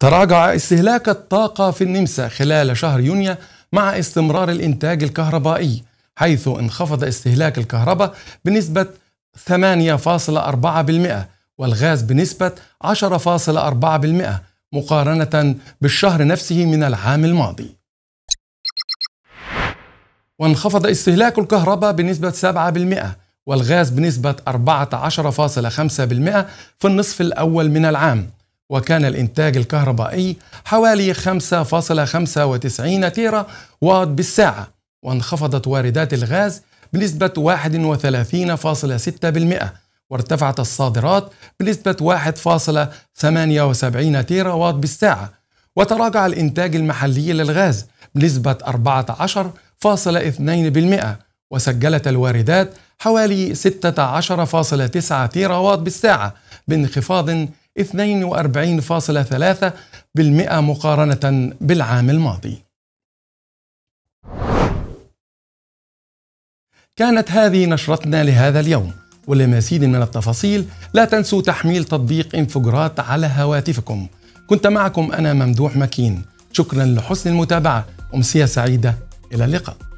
تراجع استهلاك الطاقة في النمسا خلال شهر يونيو مع استمرار الإنتاج الكهربائي حيث انخفض استهلاك الكهرباء بنسبة 8.4% والغاز بنسبة 10.4% مقارنة بالشهر نفسه من العام الماضي وانخفض استهلاك الكهرباء بنسبة 7% والغاز بنسبة 14.5% في النصف الأول من العام وكان الإنتاج الكهربائي حوالي 5.95 تيرا واط بالساعة وانخفضت واردات الغاز بنسبة 31.6% وارتفعت الصادرات بنسبة 1.78 تيرا واط بالساعة وتراجع الإنتاج المحلي للغاز بنسبة 14.2% وسجلت الواردات حوالي 16.9 تيرا واط بالساعة بانخفاض 42.3% مقارنة بالعام الماضي. كانت هذه نشرتنا لهذا اليوم ولمزيد من التفاصيل لا تنسوا تحميل تطبيق انفجرات على هواتفكم كنت معكم أنا ممدوح مكين شكرا لحسن المتابعة أمسية سعيدة إلى اللقاء